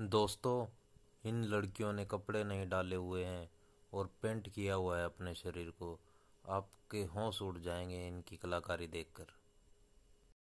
दोस्तों इन लड़कियों ने कपड़े नहीं डाले हुए हैं और पेंट किया हुआ है अपने शरीर को आपके होश उड़ जाएंगे इनकी कलाकारी देखकर